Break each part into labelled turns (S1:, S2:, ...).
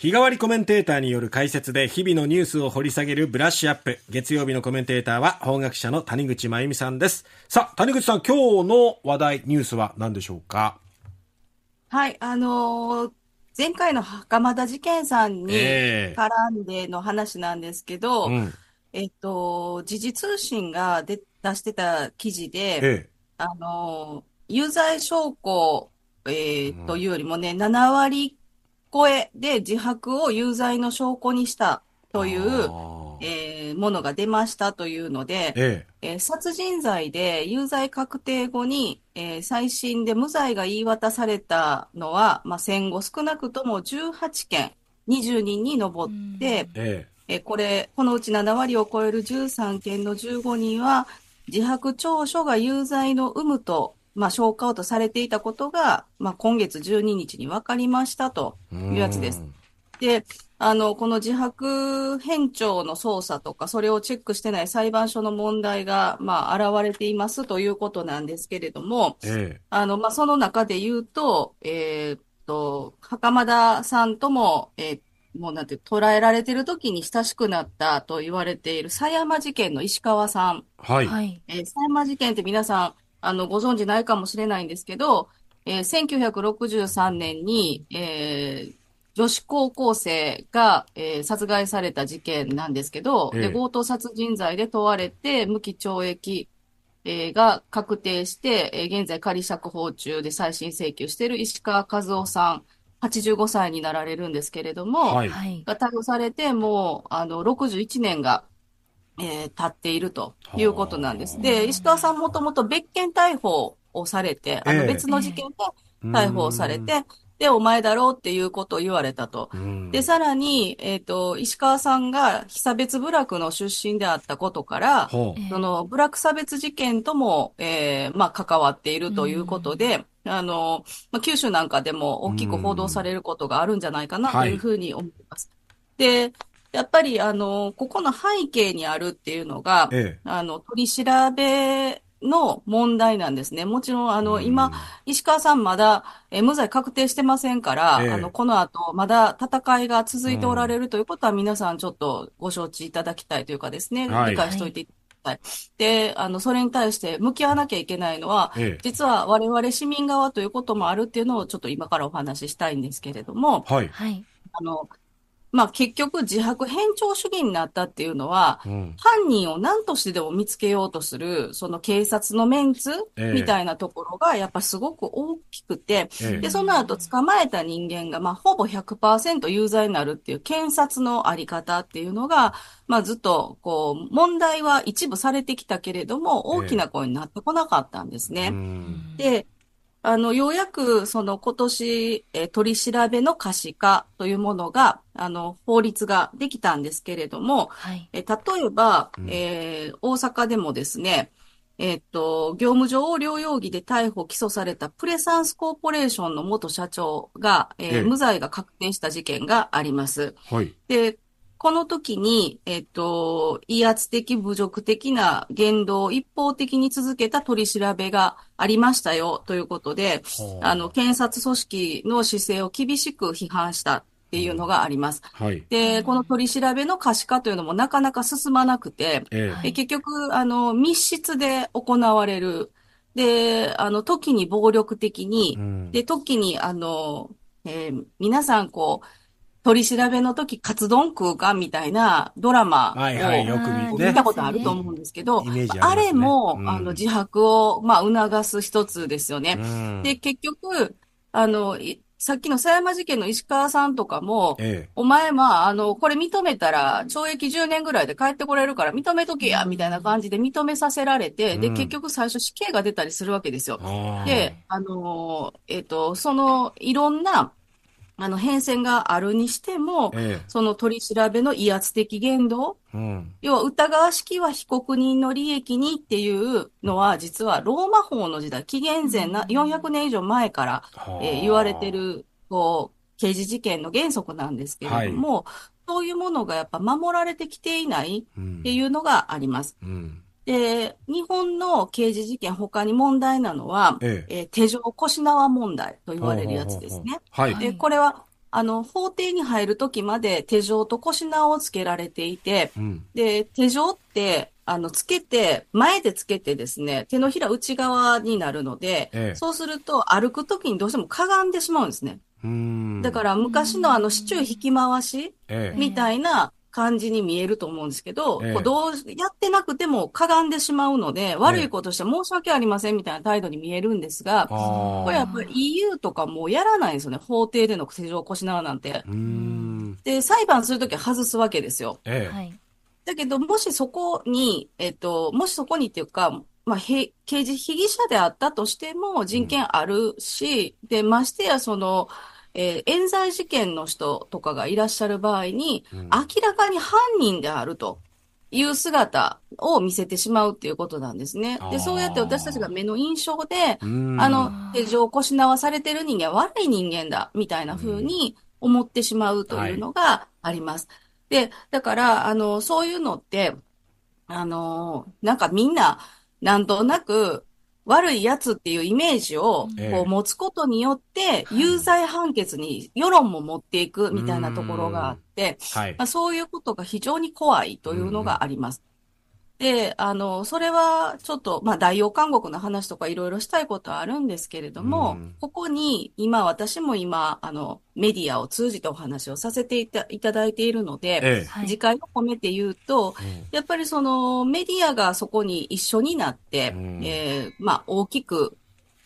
S1: 日替わりコメンテーターによる解説で日々のニュースを掘り下げるブラッシュアップ。月曜日のコメンテーターは法学者の谷口真由美さんです。さあ、谷口さん、今日の話題、ニュースは何でしょうかはい、あのー、前回の袴田事件さんに絡んでの話なんですけど、えーうん、えっと、時事通信が出出してた記事で、えー、あのー、有罪証拠、えー、というよりもね、うん、7割声で自白を有罪の証拠にしたという、えー、ものが出ましたというので、えええー、殺人罪で有罪確定後に、えー、再審で無罪が言い渡されたのは、まあ、戦後少なくとも18件、20人に上って、ええー、これ、このうち7割を超える13件の15人は、自白調書が有罪の有無とまあ、消化をとされていたことが、まあ、今月12日に分かりましたというやつです。で、あの、この自白変調の捜査とか、それをチェックしてない裁判所の問題が、まあ、現れていますということなんですけれども、ええ、あの、まあ、その中で言うと、えー、っと、袴田さんとも、えー、もうなんて、捉えられてる時に親しくなったと言われている狭山事件の石川さん。はい。え狭山事件って皆さん、あの、ご存知ないかもしれないんですけど、えー、1963年に、えー、女子高校生が、えー、殺害された事件なんですけど、えで強盗殺人罪で問われて、無期懲役、えー、が確定して、えー、現在仮釈放中で再審請求している石川和夫さん、85歳になられるんですけれども、はい、が逮捕されて、もうあの61年がえー、立っているということなんです。で、石川さんもともと別件逮捕をされて、あの別の事件で
S2: 逮捕されて、えー、
S1: で、お前だろうっていうことを言われたと。で、さらに、えっ、ー、と、石川さんが被差別部落の出身であったことから、その、部落差別事件とも、えー、まあ、関わっているということで、あの、まあ、九州なんかでも大きく報道されることがあるんじゃないかなというふうに思います。で、やっぱり、あの、ここの背景にあるっていうのが、えあの、取り調べの問題なんですね。もちろん、あの、今、石川さんまだ、え無罪確定してませんから、あの、この後、まだ戦いが続いておられるということは、皆さんちょっとご承知いただきたいというかですね、理解しておいていただきたい。で、あの、それに対して向き合わなきゃいけないのは、え、実は我々市民側ということもあるっていうのを、ちょっと今からお話ししたいんですけれども、はい。あの、まあ結局自白偏重主義になったっていうのは、うん、犯人を何としてでも見つけようとする、その警察のメンツみたいなところがやっぱすごく大きくて、えで、その後捕まえた人間が、まあほぼ100%有罪になるっていう検察のあり方っていうのが、まあずっとこう問題は一部されてきたけれども、大きな声になってこなかったんですね。えで、あの、ようやく、その今年、え取り調べの可視化というものが、あの、法律ができたんですけれども、はい、え例えば、うん、えー、大阪でもですね、えっと、業務上横領容疑で逮捕・起訴されたプレサンスコーポレーションの元社長が、えー、無罪が確定した事件があります。はい、で、この時に、えっと、威圧的、侮辱的な言動を一方的に続けた取り調べがありましたよということで、あの、検察組織の姿勢を厳しく批判したっていうのがあります。はい、で、この取り調べの可視化というのもなかなか進まなくて、え結局、あの、密室で行われる。で、あの、時に暴力的に、うん、で、時に、あの、えー、皆さん、こう、取り調べの時、カツ丼食うかみたいなドラマを、はいはい、よく見,、見たことあると思うんですけど、あね、あれも、うん、あの自白を、まあ、促す一つですよね。うん、で、結局、あの、さっきの狭山事件の石川さんとかも、ええ、お前、まあ、あの、これ認めたら、懲役10年ぐらいで帰ってこれるから認めとけや、みたいな感じで認めさせられて、うん、で、結局最初死刑が出たりするわけですよ。で、あの、えっ、ー、と、その、いろんな、あの変遷があるにしても、ええ、その取り調べの威圧的言動、うん、要は疑わしきは被告人の利益にっていうのは、実はローマ法の時代、紀元前な400年以上前から、えー、言われてるこう刑事事件の原則なんですけれども、はい、そういうものがやっぱ守られてきていないっていうのがあります。うんうんで、日本の刑事事件、他に問題なのは、えええー、手錠腰縄問題と言われるやつですね。はい、でこれはあの、法廷に入るときまで手錠と腰縄をつけられていて、うん、で、手錠って、あの、つけて、前でつけてですね、手のひら内側になるので、ええ、そうすると歩くときにどうしてもかがんでしまうんですね。だから昔のあの、市中引き回しみたいな、感じに見えると思うんですけど、ええ、どうやってなくてもかがんでしまうので、悪いことして申し訳ありませんみたいな態度に見えるんですが、これやっぱり EU とかもうやらないんですよね、法廷での手錠を越しながらなんて。で、裁判するときは外すわけですよ。ええ、だけど、もしそこに、えっと、もしそこにっていうか、まあ、刑事被疑者であったとしても人権あるし、うん、で、ましてやその、えー、冤罪事件の人とかがいらっしゃる場合に、うん、明らかに犯人であるという姿を見せてしまうっていうことなんですね。で、そうやって私たちが目の印象で、あの、手錠をこしなわされてる人間は悪い人間だ、みたいな風に思ってしまうというのがあります。はい、で、だから、あの、そういうのって、あの、なんかみんな、なんとなく、悪いやつっていうイメージをこう持つことによって、有罪判決に世論も持っていくみたいなところがあって、まそういうことが非常に怖いというのがあります。で、あの、それはちょっと、まあ、大洋監獄の話とかいろいろしたいことはあるんですけれども、うん、ここに今、私も今、あの、メディアを通じてお話をさせていたいただいているので、ええ、次回を込めて言うと、やっぱりそのメディアがそこに一緒になって、ええまあ、大きく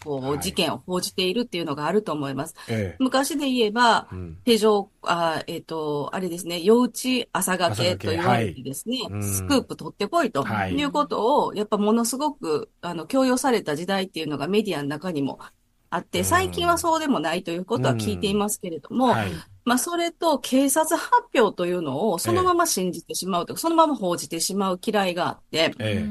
S1: こう、事件を報じているっていうのがあると思います。昔で言えば、手錠、あえっ、ー、と、あれですね、幼稚朝がけと言われてですね、はい、スクープ取ってこいと、い、いうことを、やっぱものすごく、あの、強要された時代っていうのがメディアの中にもあって、最近はそうでもないということは聞いていますけれども、うんうんはい、まあ、それと警察発表というのをそのまま信じてしまうというか、そのまま報じてしまう嫌いがあって、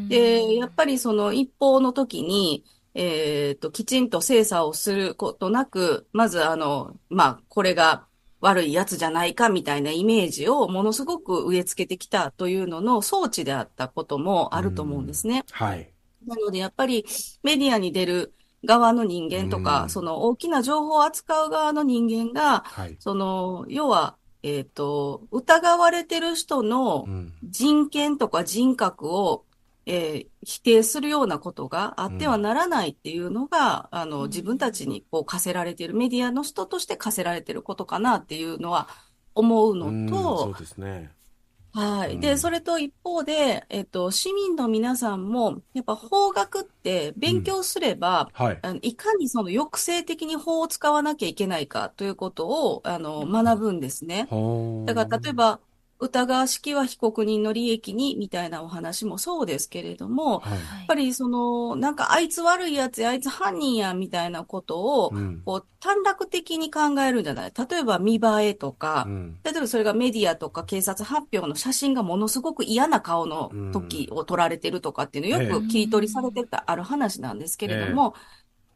S1: で、やっぱりその一方の時に、えっ、ー、と、きちんと精査をすることなく、まずあの、まあ、これが悪いやつじゃないかみたいなイメージをものすごく植え付けてきたというのの装置であったこともあると思うんですね。はい。なのでやっぱりメディアに出る側の人間とか、その大きな情報を扱う側の人間が、はい、その、要は、えっ、ー、と、疑われてる人の人権とか人格をえー、否定するようなことがあってはならないっていうのが、うん、あの、自分たちにこう課せられている、メディアの人として課せられていることかなっていうのは思うのと、うん、そうですね。はい。で、それと一方で、えっと、市民の皆さんも、やっぱ法学って勉強すれば、うんはい、いかにその抑制的に法を使わなきゃいけないかということを、あの、学ぶんですね。だから、例えば、疑わしきは被告人の利益にみたいなお話もそうですけれども、はい、やっぱりその、なんかあいつ悪いやつや、あいつ犯人やみたいなことを、こう、短絡的に考えるんじゃない例えば見栄えとか、うん、例えばそれがメディアとか警察発表の写真がものすごく嫌な顔の時を撮られてるとかっていうのよく切り取りされてたある話なんですけれども、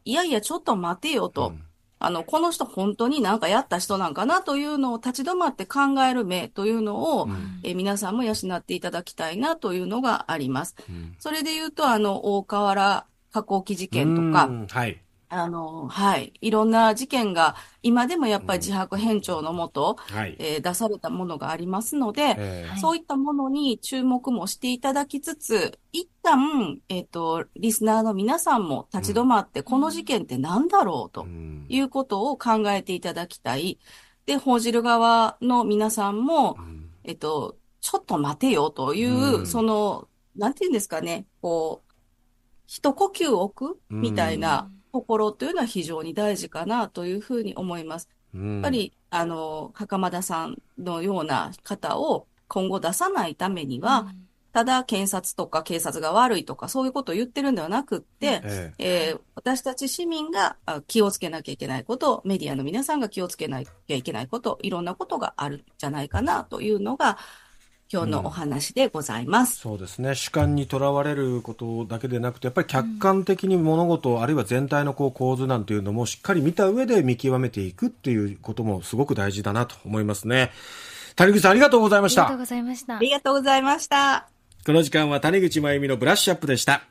S1: えいやいや、ちょっと待てよと。うんあの、この人本当になんかやった人なんかなというのを立ち止まって考える目というのを、うん、え皆さんも養っていただきたいなというのがあります。うん、それで言うと、あの、大河原加工機事件とか、はい、あの、はい。いろんな事件が、今でもやっぱり自白返帳のもと、え出されたものがありますので、そういったものに注目もしていただきつつ、一旦、えっ、と、リスナーの皆さんも立ち止まって、この事件って何だろうということを考えていただきたい。で、報じる側の皆さんも、えっと、ちょっと待てよという、その、なんていうんですかね、こう、一呼吸置くみたいなところというのは非常に大事かなというふうに思います。やっぱり、あの、袴田さんのような方を今後出さないためには、うん、ただ検察とか警察が悪いとかそういうことを言ってるんではなくって、えええー、私たち市民が気をつけなきゃいけないこと、メディアの皆さんが気をつけなきゃいけないこと、いろんなことがあるんじゃないかなというのが、今日のお話でございます、うん、そうですね主観にとらわれることだけでなくてやっぱり客観的に物事、うん、あるいは全体のこう構図なんていうのもしっかり見た上で見極めていくっていうこともすごく大事だなと思いますね谷口さんありがとうございましたありがとうございましたありがとうございましたこの時間は谷口真由美のブラッシュアップでした